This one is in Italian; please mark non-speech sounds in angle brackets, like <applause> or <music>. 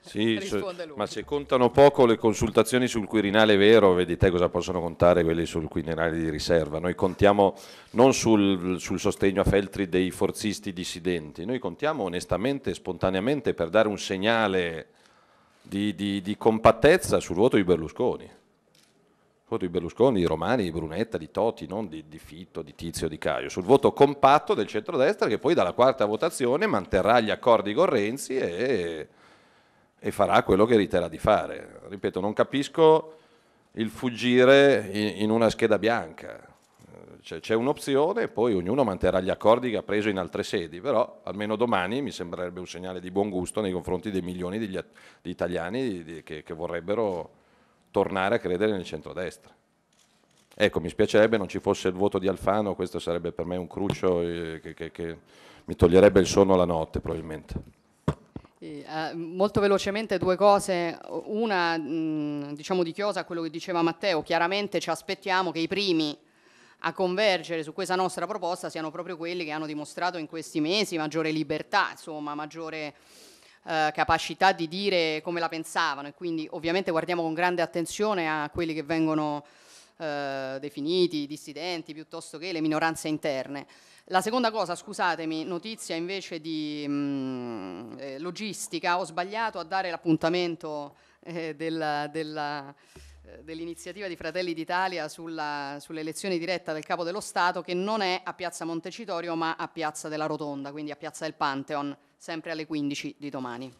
Sì, <laughs> se, ma se contano poco le consultazioni sul Quirinale vero, vedi te cosa possono contare quelli sul Quirinale di riserva. Noi contiamo non sul, sul sostegno a Feltri dei forzisti dissidenti, noi contiamo onestamente, spontaneamente per dare un segnale di, di, di compattezza sul voto di Berlusconi. Sul voto di Berlusconi, di Romani, di Brunetta, di Toti, non di, di Fitto, di Tizio, di Caio, sul voto compatto del centrodestra che poi dalla quarta votazione manterrà gli accordi con Renzi e e farà quello che riterrà di fare. Ripeto, non capisco il fuggire in una scheda bianca. Cioè, c'è un'opzione, poi ognuno manterrà gli accordi che ha preso in altre sedi, però almeno domani mi sembrerebbe un segnale di buon gusto nei confronti dei milioni di, di italiani di, di, che, che vorrebbero tornare a credere nel centrodestra. Ecco, mi spiacerebbe non ci fosse il voto di Alfano, questo sarebbe per me un cruccio eh, che, che, che mi toglierebbe il sonno la notte probabilmente. Eh, molto velocemente due cose, una mh, diciamo di chiosa a quello che diceva Matteo, chiaramente ci aspettiamo che i primi a convergere su questa nostra proposta siano proprio quelli che hanno dimostrato in questi mesi maggiore libertà, insomma maggiore eh, capacità di dire come la pensavano e quindi ovviamente guardiamo con grande attenzione a quelli che vengono eh, definiti dissidenti piuttosto che le minoranze interne. La seconda cosa, scusatemi, notizia invece di mh, mm, eh, logistica, ho sbagliato a dare l'appuntamento eh, della, della, eh, dell'iniziativa di Fratelli d'Italia sulla, sull'elezione diretta del Capo dello Stato che non è a Piazza Montecitorio ma a Piazza della Rotonda, quindi a Piazza del Pantheon, sempre alle 15 di domani.